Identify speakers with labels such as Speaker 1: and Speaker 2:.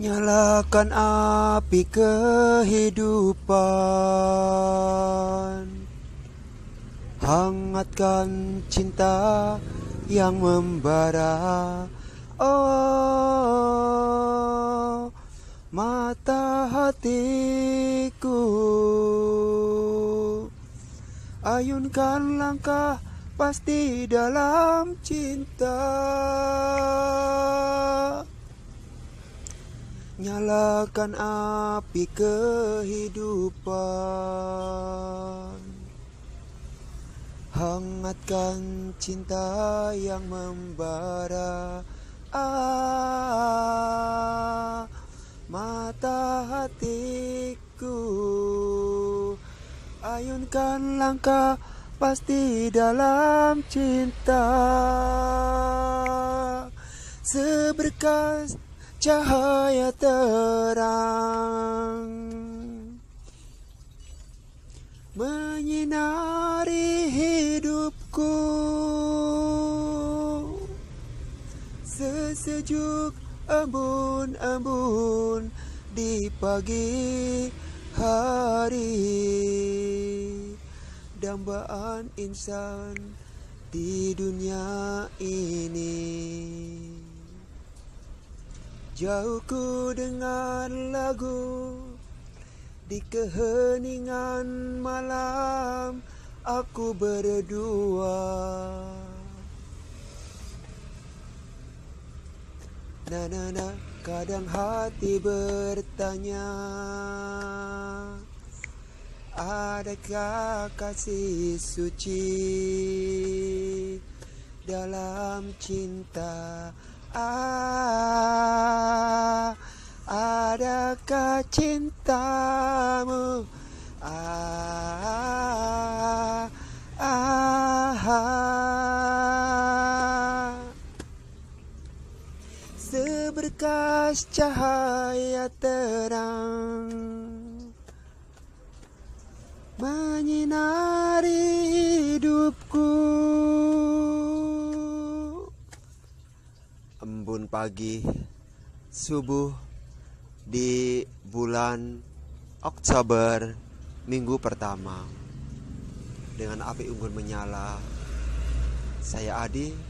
Speaker 1: Nyalakan api kehidupan Hangatkan cinta yang membara Oh mata hatiku Ayunkan langkah pasti dalam cinta Nyalakan api kehidupan Hangatkan cinta yang membara ah, Mata hatiku Ayunkan langkah pasti dalam cinta Seberkas cahaya terang menyinari hidupku sesejuk embun-embun di pagi hari dambaan insan di dunia ini Jauh ku dengar lagu Di keheningan malam Aku berdua Na na na Kadang hati bertanya Adakah kasih suci Dalam cinta Dalam cinta ah, adakah cintamu ah, ah, ah, seberkas cahaya terang menyinari hidupku embun pagi subuh di bulan Oktober minggu pertama dengan api unggun menyala saya Adi